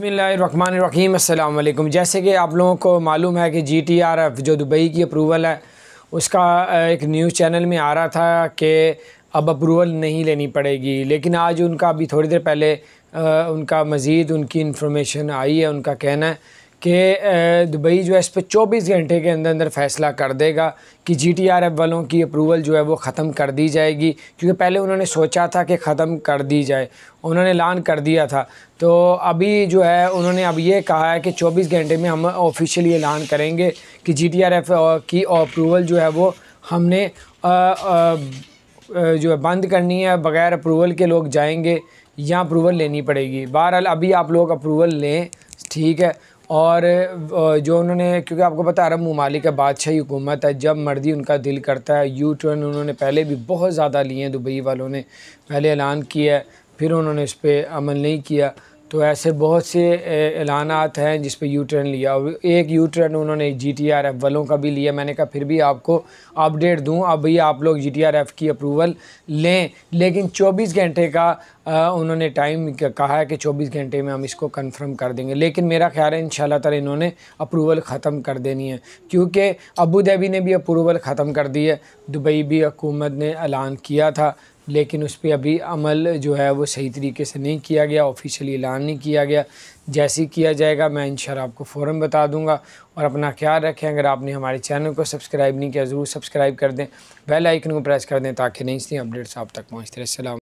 बसमीम अल्लाम जैसे कि आप लोगों को मालूम है कि जी टी आर एफ़ जो दुबई की अप्रूवल है उसका एक न्यूज़ चैनल में आ रहा था कि अब अप्रूवल नहीं लेनी पड़ेगी लेकिन आज उनका अभी थोड़ी देर पहले आ, उनका मज़ीद उनकी इन्फॉर्मेशन आई है उनका कहना है कि दुबई जो है इस पर चौबीस घंटे के अंदर अंदर फैसला कर देगा कि जी टी आर एफ वालों की अप्रूवल जो है वो ख़त्म कर दी जाएगी क्योंकि पहले उन्होंने सोचा था कि ख़त्म कर दी जाए उन्होंने ऐलान कर दिया था तो अभी जो है उन्होंने अब ये कहा है कि चौबीस घंटे में हम ऑफिशियली ऐलान करेंगे कि जी टी आर एफ की अप्रूवल जो है वो हमने आ, आ, जो है बंद करनी है बग़ैर अप्रूवल के लोग जाएंगे या अप्रूवल लेनी पड़ेगी बहरहाल अभी आप लोग अप्रूवल लें ठीक है और जो उन्होंने क्योंकि आपको पता अरब ममालिक का बादशाही हुकूमत है जब मर्दी उनका दिल करता है यू टर्न उन्होंने पहले भी बहुत ज़्यादा लिए हैं दुबई वालों ने पहले ऐलान किया है फिर उन्होंने इस पर अमल नहीं किया तो ऐसे बहुत से ऐलानात हैं जिस पर यू टर्न लिया एक यू टर्न उन्होंने जी टी आर एफ़ वालों का भी लिया मैंने कहा फिर भी आपको अपडेट दूँ अब भैया आप लोग जी टी आर एफ़ की अप्रूवल लें लेकिन चौबीस घंटे का उन्होंने टाइम कहा है कि 24 घंटे में हम इसको कंफर्म कर देंगे लेकिन मेरा ख्याल है इन ताला इन्होंने अप्रूवल ख़त्म कर देनी है क्योंकि अबू धाबी ने भी अप्रूवल ख़त्म कर दी है दुबई भी हकूमत ने ऐलान किया था लेकिन उस पर अभी अमल जो है वो सही तरीके से नहीं किया गया ऑफिशियली ऐलान नहीं किया गया जैसे ही किया जाएगा मैं इंशाल्लाह आपको फ़ौर बता दूंगा और अपना ख्याल रखें अगर आपने हमारे चैनल को सब्सक्राइब नहीं किया ज़रूर सब्सक्राइब कर दें बेल आइकन को प्रेस कर दें ताकि नई सी अपडेट्स आप तक पहुँचते रहे